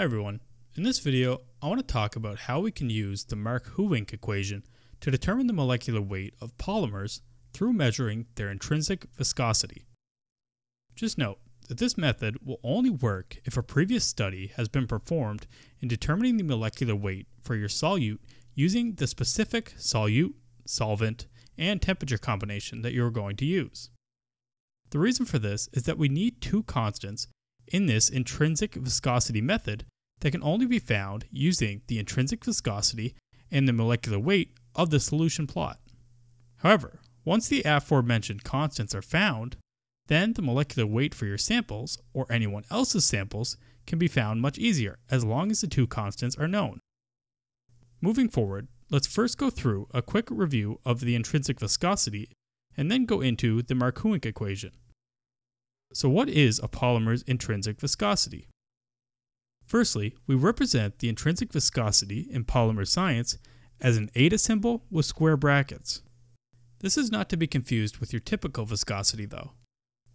Hi everyone, in this video I want to talk about how we can use the Mark-Huwink equation to determine the molecular weight of polymers through measuring their intrinsic viscosity. Just note that this method will only work if a previous study has been performed in determining the molecular weight for your solute using the specific solute, solvent, and temperature combination that you're going to use. The reason for this is that we need two constants in this intrinsic viscosity method that can only be found using the intrinsic viscosity and the molecular weight of the solution plot. However, once the aforementioned constants are found, then the molecular weight for your samples, or anyone else's samples, can be found much easier as long as the two constants are known. Moving forward, let's first go through a quick review of the intrinsic viscosity and then go into the Markowink equation. So what is a polymer's intrinsic viscosity? Firstly, we represent the intrinsic viscosity in polymer science as an eta symbol with square brackets. This is not to be confused with your typical viscosity though,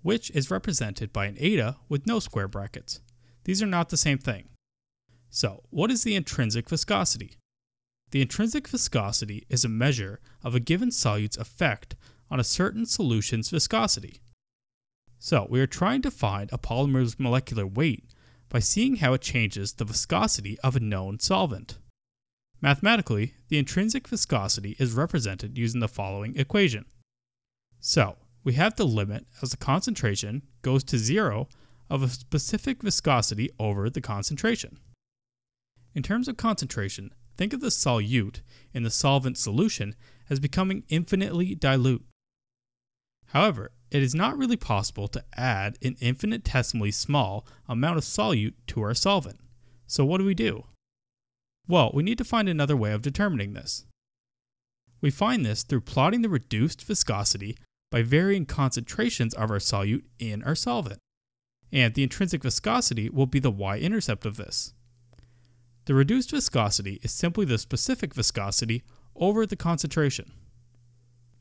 which is represented by an eta with no square brackets. These are not the same thing. So, what is the intrinsic viscosity? The intrinsic viscosity is a measure of a given solute's effect on a certain solution's viscosity. So we are trying to find a polymer's molecular weight by seeing how it changes the viscosity of a known solvent. Mathematically, the intrinsic viscosity is represented using the following equation. So we have the limit as the concentration goes to zero of a specific viscosity over the concentration. In terms of concentration, think of the solute in the solvent solution as becoming infinitely dilute. However, it is not really possible to add an infinitesimally small amount of solute to our solvent. So what do we do? Well, we need to find another way of determining this. We find this through plotting the reduced viscosity by varying concentrations of our solute in our solvent. And the intrinsic viscosity will be the y-intercept of this. The reduced viscosity is simply the specific viscosity over the concentration.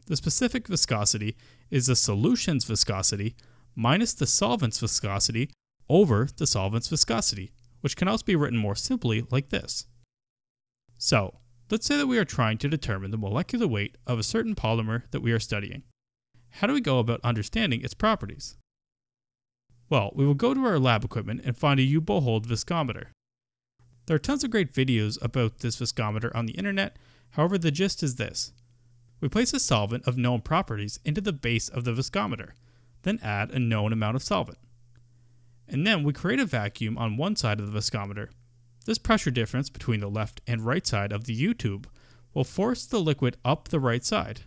The specific viscosity is the solution's viscosity minus the solvent's viscosity over the solvent's viscosity, which can also be written more simply like this. So, let's say that we are trying to determine the molecular weight of a certain polymer that we are studying. How do we go about understanding its properties? Well, we will go to our lab equipment and find a U-Bohold viscometer. There are tons of great videos about this viscometer on the internet, however the gist is this. We place a solvent of known properties into the base of the viscometer, then add a known amount of solvent. And then we create a vacuum on one side of the viscometer. This pressure difference between the left and right side of the U-tube will force the liquid up the right side.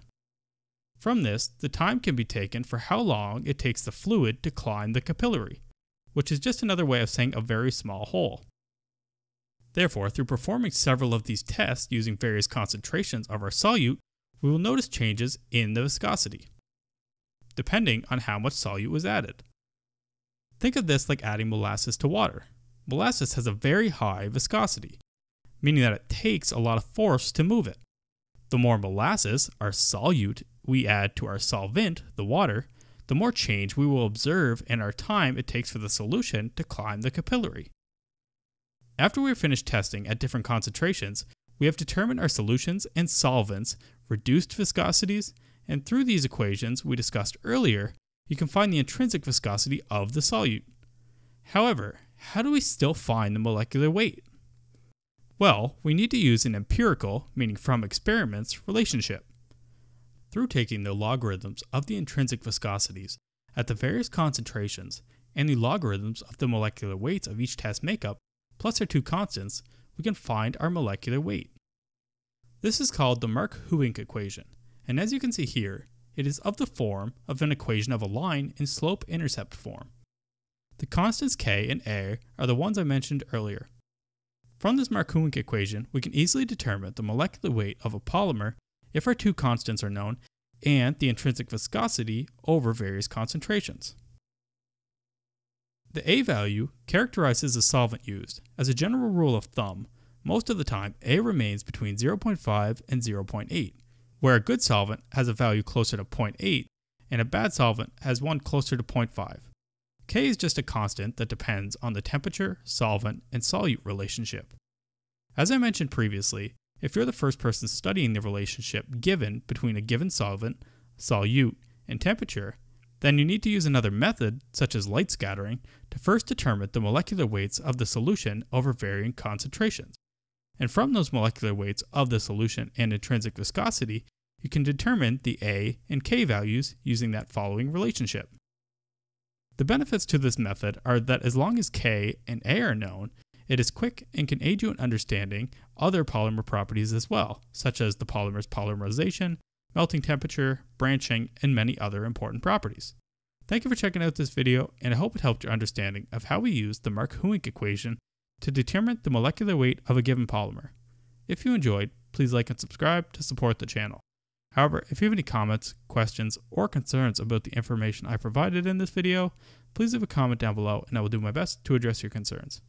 From this, the time can be taken for how long it takes the fluid to climb the capillary, which is just another way of saying a very small hole. Therefore, through performing several of these tests using various concentrations of our solute, we will notice changes in the viscosity, depending on how much solute was added. Think of this like adding molasses to water. Molasses has a very high viscosity, meaning that it takes a lot of force to move it. The more molasses, our solute, we add to our solvent, the water, the more change we will observe in our time it takes for the solution to climb the capillary. After we are finished testing at different concentrations, we have determined our solutions and solvents, reduced viscosities, and through these equations we discussed earlier, you can find the intrinsic viscosity of the solute. However, how do we still find the molecular weight? Well, we need to use an empirical, meaning from experiments, relationship. Through taking the logarithms of the intrinsic viscosities at the various concentrations and the logarithms of the molecular weights of each test makeup, plus their two constants, we can find our molecular weight. This is called the Mark-Huink equation, and as you can see here, it is of the form of an equation of a line in slope-intercept form. The constants k and a are the ones I mentioned earlier. From this Mark-Huink equation, we can easily determine the molecular weight of a polymer if our two constants are known and the intrinsic viscosity over various concentrations. The A value characterizes the solvent used. As a general rule of thumb, most of the time A remains between 0.5 and 0.8, where a good solvent has a value closer to 0.8 and a bad solvent has one closer to 0.5. K is just a constant that depends on the temperature, solvent, and solute relationship. As I mentioned previously, if you're the first person studying the relationship given between a given solvent, solute, and temperature, then you need to use another method, such as light scattering, to first determine the molecular weights of the solution over varying concentrations. And from those molecular weights of the solution and intrinsic viscosity, you can determine the A and K values using that following relationship. The benefits to this method are that as long as K and A are known, it is quick and can aid you in understanding other polymer properties as well, such as the polymer's polymerization, melting temperature, branching, and many other important properties. Thank you for checking out this video, and I hope it helped your understanding of how we use the Mark-Huink equation to determine the molecular weight of a given polymer. If you enjoyed, please like and subscribe to support the channel. However, if you have any comments, questions, or concerns about the information I provided in this video, please leave a comment down below and I will do my best to address your concerns.